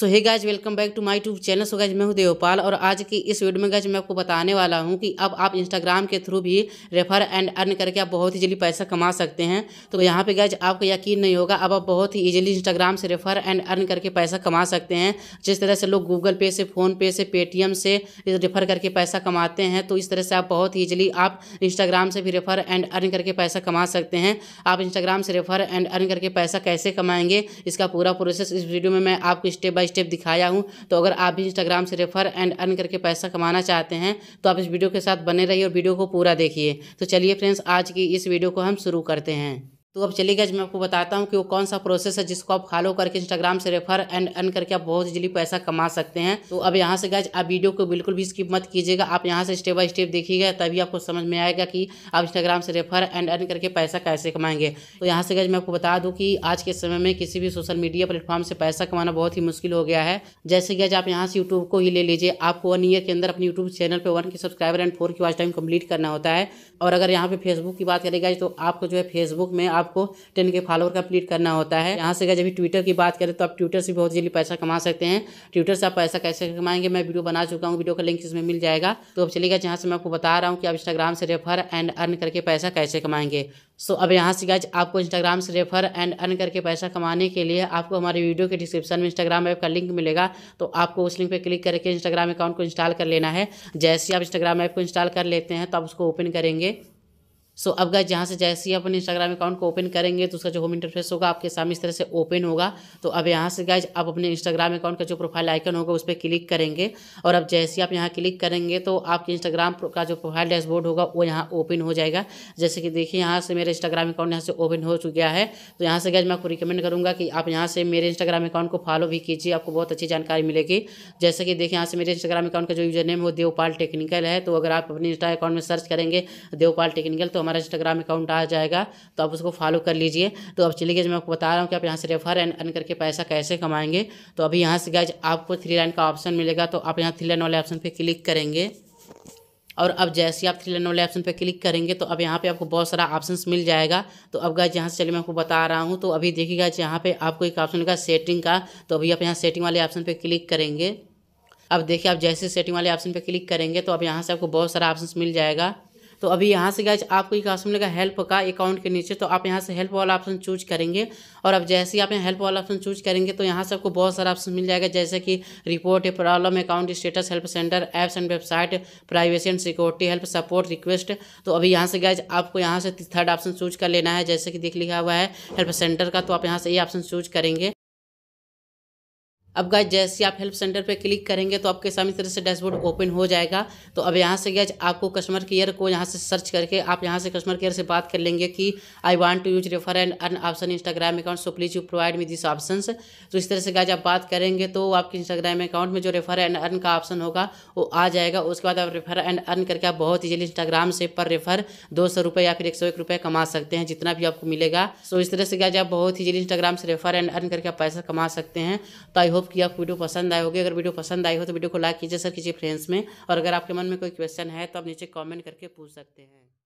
so hey guys welcome back to my tube channel so guys मैं हूं देवपाल और आज की इस वीडियो में गाइज मैं आपको बताने वाला हूं कि अब आप इंस्टाग्राम के थ्रू भी रेफर एंड अर्न करके आप बहुत ही जल्दी पैसा कमा सकते हैं तो यहाँ पे गाइज आपको यकीन नहीं होगा अब आप बहुत ही इजीली इंस्टाग्राम से रेफर एंड अर्न करके पैसा कमा सकते हैं जिस तरह से लोग गूगल पे से फ़ोनपे से पेटीएम से रेफर करके पैसा कमाते हैं तो इस तरह से आप बहुत ही ईजिली आप इंस्टाग्राम से भी रेफर एंड अर्न करके पैसा कमा सकते हैं आप इंस्टाग्राम से रेफर एंड अर्न करके पैसा कैसे कमाएंगे इसका पूरा प्रोसेस इस वीडियो में मैं आपको स्टेप बाय स्टेप दिखाया हूँ तो अगर आप भी इंस्टाग्राम से रेफर एंड अर्न करके पैसा कमाना चाहते हैं तो आप इस वीडियो के साथ बने रहिए और वीडियो को पूरा देखिए तो चलिए फ्रेंड्स आज की इस वीडियो को हम शुरू करते हैं तो अब चलिए गए मैं आपको बताता हूँ कि वो कौन सा प्रोसेस है जिसको आप फॉलो करके इंस्टाग्राम से रेफर एंड अर्न करके आप बहुत इजीली पैसा कमा सकते हैं तो अब यहाँ से गज आप वीडियो को बिल्कुल भी स्किप मत कीजिएगा आप यहाँ से स्टेप बाय स्टेप देखिएगा तभी आपको समझ में आएगा कि आप इंस्टाग्राम से रेफर एंड अर्न करके पैसा कैसे कमाएंगे तो यहाँ से गज मैं आपको बता दूँ कि आज के समय में किसी भी सोशल मीडिया प्लेटफॉर्म से पैसा कमाना बहुत ही मुश्किल हो गया है जैसे गज आप यहाँ से यूट्यूब को ही ले लीजिए आपको वन ईयर के अंदर अपने यूट्यूब चैनल पर one K subscriber and four K watch time complete करना होता है और अगर यहाँ पर फेसबुक की बात करेगा तो आपको जो है फेसबुक में आपको टेन के फॉलोअर कंप्लीट करना होता है यहाँ से जब ट्विटर की बात करें तो आप ट्विटर से बहुत जल्दी पैसा कमा सकते हैं ट्विटर से आप पैसा कैसे कमाएंगे मैं वीडियो बना चुका हूँ वीडियो का लिंक इसमें मिल जाएगा तो अब चलेगा जहाँ से मैं आपको बता रहा हूँ कि आप इंस्टाग्राम से रेफर एंड अर्न करके पैसा कैसे कमाएंगे सो अब यहाँ से गाज आपको इंस्टाग्राम से रेफर एंड अर्न करके पैसा कमाने के लिए आपको हमारे वीडियो के डिस्क्रिप्शन में इंस्टाग्राम ऐप का लिंक मिलेगा तो आपको उस लिंक पर क्लिक करके इंस्टाग्राम अकाउंट को इंस्टॉल कर लेना है जैसे आप इंस्टाग्राम ऐप को इंस्टॉल कर लेते हैं तो आप उसको ओपन करेंगे सो अब गए जहाँ से जैसे ही अपन इंस्टाग्राम अकाउंट को ओपन करेंगे तो उसका जो होम इंटरफेस होगा आपके सामने इस तरह से ओपन होगा तो अब यहाँ से गाइज आप अपने इंस्टाग्राम अकाउंट का जो प्रोफाइल आइकन होगा उस पर क्लिक करेंगे और अब जैसे ही आप यहाँ क्लिक करेंगे तो आपके इंस्टाग्राम का जो प्रोफाइल डैशबोर्ड होगा वो यहाँ ओपन हो जाएगा जैसे कि देखिए यहाँ से मेरे इंस्टाग्राम अकाउंट यहाँ से ओपन हो चुका है तो यहाँ से गैज मैं आपको रिकमेंड करूँगा कि आप यहाँ से मेरे इंस्टाग्राम अकाउंट को फॉलो भी कीजिए आपको बहुत अच्छी जानकारी मिलेगी जैसे कि देखिए यहाँ से मेरे इंस्टाग्राम अकाउंट का जो यूजर नेम वो देवपाल टेक्निकल है तो अगर आप अपने इंस्टा अकाउंट में सर्च करेंगे देवपाल टेक्निकल तो हमारा इंस्टाग्राम अकाउंट आ जाएगा तो आप उसको फॉलो कर लीजिए तो अब चलिए मैं आपको बता रहा हूँ कि आप यहाँ से रेफर एंड अर्न करके पैसा कैसे कमाएंगे तो अभी यहाँ से गए आपको थ्री लाइन का ऑप्शन मिलेगा तो आप यहाँ थ्री लाइन वाले ऑप्शन पर क्लिक करेंगे और अब जैसे आप थ्री लाइन वाले ऑप्शन पर क्लिक करेंगे तो अब यहाँ पे आपको बहुत सारा ऑप्शन मिल जाएगा तो अब गाइज यहाँ से चलिए मैं आपको बता रहा हूँ तो अभी देखिएगा यहाँ पे आपको एक ऑप्शन मिलेगा सेटिंग का तो अभी आप यहाँ सेटिंग वाले ऑप्शन पर क्लिक करेंगे अब देखिए आप जैसे सेटिंग वाले ऑप्शन पर क्लिक करेंगे तो अब यहाँ से आपको बहुत सारा ऑप्शन मिल जाएगा तो अभी यहाँ से गाइज आपको एक ऑप्शन मिलेगा हेल्प का अकाउंट के नीचे तो आप यहाँ से हेल्प वाला ऑप्शन चूज करेंगे और अब जैसे ही आप यहाँ हेल्प वाला ऑप्शन चूज करेंगे तो यहाँ से आपको बहुत सारा ऑप्शन मिल जाएगा जैसे कि report problem account status help center apps and website privacy and security help support request तो अभी यहाँ से गाइज आपको यहाँ से थर्ड ऑप्शन चूज कर लेना है जैसे कि देख लिखा हुआ है हेल्प सेंटर का तो आप यहाँ से ये ऑप्शन चूज करेंगे अब गैस जैसे आप हेल्प सेंटर पे क्लिक करेंगे तो आपके सामने तरह से डैशबोर्ड ओपन हो जाएगा तो अब यहाँ से गया आपको कस्टमर केयर को यहाँ से सर्च करके आप यहाँ से कस्टमर केयर से बात कर लेंगे कि I want to use refer and earn option Instagram account so please you provide me this option तो इस तरह से गैज आप बात करेंगे तो आपके इंस्टाग्राम अकाउंट में जो रेफर एंड अर्न का ऑप्शन होगा वो आ जाएगा उसके बाद आप रेफर एंड अर्न करके आप बहुत ईजिली इंस्टाग्राम से पर रेफर दो सौ रुपये या फिर एक सौ एक रुपये कमा सकते हैं जितना भी आपको मिलेगा सो तो इस तरह से गैज आप बहुत ईजिली इंस्टाग्राम से रेफर एंड अर्न करके आप पैसा कमा सकते हैं तो आई होप कि आपको वीडियो पसंद आए होगी अगर वीडियो पसंद आई हो तो वीडियो को लाइक कीजिए सर कीजिए फ्रेंड्स में और अगर आपके मन में कोई क्वेश्चन है तो आप नीचे कॉमेंट करके पूछ सकते हैं